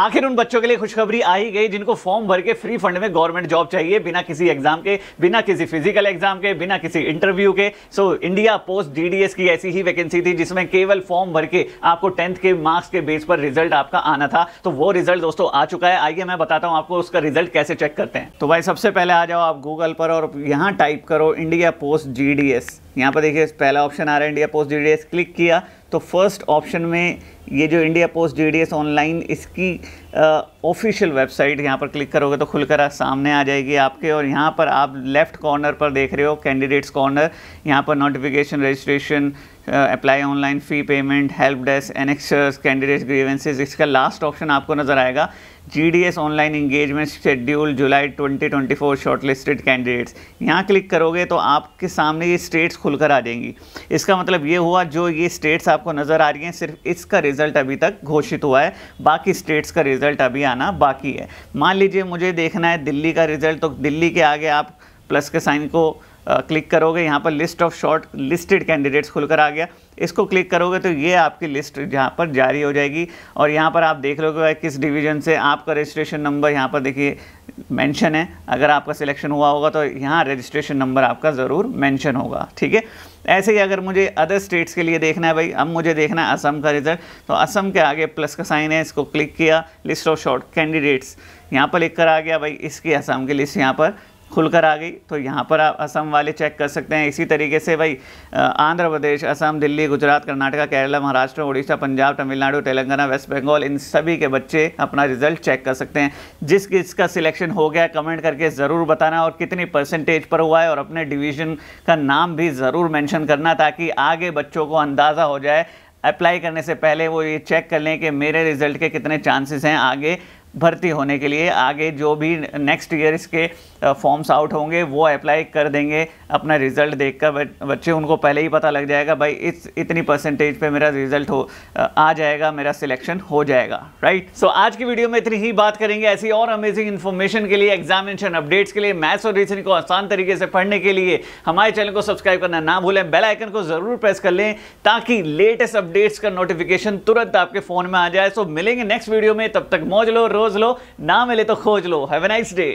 आखिर उन बच्चों के लिए खुशखबरी आ ही गई जिनको फॉर्म भर के फ्री फंड में गवर्नमेंट जॉब चाहिए बिना किसी एग्जाम के बिना किसी फिजिकल एग्जाम के बिना किसी इंटरव्यू के सो इंडिया पोस्ट डीडीएस की ऐसी ही वैकेंसी थी जिसमें केवल फॉर्म भर के आपको टेंथ के मार्क्स के बेस पर रिजल्ट आपका आना था तो वो रिजल्ट दोस्तों आ चुका है आइए मैं बताता हूँ आपको उसका रिजल्ट कैसे चेक करते हैं तो भाई सबसे पहले आ जाओ आप गूगल पर और यहाँ टाइप करो इंडिया पोस्ट जी यहाँ पर देखिए पहला ऑप्शन आ रहा है इंडिया पोस्ट जीडीएस क्लिक किया तो फर्स्ट ऑप्शन में ये जो इंडिया पोस्ट जीडीएस ऑनलाइन इसकी ऑफिशियल वेबसाइट यहाँ पर क्लिक करोगे तो खुलकर सामने आ जाएगी आपके और यहाँ पर आप लेफ्ट कॉर्नर पर देख रहे हो कैंडिडेट्स कॉर्नर यहाँ पर notification registration apply online fee payment help desk annexures candidates grievances इसका लास्ट ऑप्शन आपको नज़र आएगा G D S online engagement schedule July 2024 shortlisted candidates यहाँ क्लिक करोगे तो आपके सामने ये स्टेट्स खुलकर आ जाएंगी इसका मतलब ये हुआ जो ये स्टेट्स आपको नज़र आ रही हैं सिर्फ इसका रिज़ल्ट अभी तक घोषित हुआ है बाकी स्टेट्स का रिजल्ट रिजल्ट अभी आना बाकी है मान लीजिए मुझे देखना है दिल्ली का रिजल्ट तो दिल्ली के आगे आप प्लस के साइन को क्लिक करोगे यहाँ पर list of shortlisted candidates खुलकर आ गया इसको क्लिक करोगे तो ये आपकी लिस्ट यहाँ पर जारी हो जाएगी और यहाँ पर आप देख लोगे किस डिवीज़न से आपका रजिस्ट्रेशन नंबर यहाँ पर देखिए मेंशन है अगर आपका सिलेक्शन हुआ होगा तो यहाँ रजिस्ट्रेशन नंबर आपका ज़रूर मेंशन होगा ठीक है ऐसे ही अगर मुझे अदर स्टेट्स के लिए देखना है भाई अब मुझे देखना है असम का रिजल्ट तो असम के आगे प्लस का साइन है इसको क्लिक किया लिस्ट ऑफ शॉर्ट कैंडिडेट्स यहाँ पर लिख कर आ गया भाई इसकी असम की लिस्ट यहाँ पर खुलकर आ गई तो यहाँ पर आप असम वाले चेक कर सकते हैं इसी तरीके से भाई आंध्र प्रदेश असम दिल्ली गुजरात कर्नाटका केरला महाराष्ट्र उड़ीसा पंजाब तमिलनाडु तेलंगाना वेस्ट बंगाल इन सभी के बच्चे अपना रिजल्ट चेक कर सकते हैं जिस किसका सिलेक्शन हो गया कमेंट करके ज़रूर बताना और कितनी परसेंटेज पर हुआ है और अपने डिवीज़न का नाम भी ज़रूर मैंशन करना ताकि आगे बच्चों को अंदाज़ा हो जाए अप्लाई करने से पहले वो ये चेक कर लें कि मेरे रिज़ल्ट के कितने चांसेस हैं आगे भर्ती होने के लिए आगे जो भी नेक्स्ट ईयर इसके फॉर्म्स आउट होंगे वो अप्लाई कर देंगे अपना रिज़ल्ट देखकर बच्चे उनको पहले ही पता लग जाएगा भाई इस इतनी परसेंटेज पे मेरा रिज़ल्ट हो आ जाएगा मेरा सिलेक्शन हो जाएगा राइट सो so, आज की वीडियो में इतनी ही बात करेंगे ऐसी और अमेजिंग इन्फॉर्मेशन के लिए एग्जामिनेशन अपडेट्स के लिए मैथ्स और रीजनिंग को आसान तरीके से पढ़ने के लिए हमारे चैनल को सब्सक्राइब करना ना भूलें बेलाइकन को ज़रूर प्रेस कर लें ताकि लेटेस्ट अपडेट्स का नोटिफिकेशन तुरंत आपके फ़ोन में आ जाए सो मिलेंगे नेक्स्ट वीडियो में तब तक मौज लो रोज लो ना मिले तो खोज लो हैव ए नाइस डे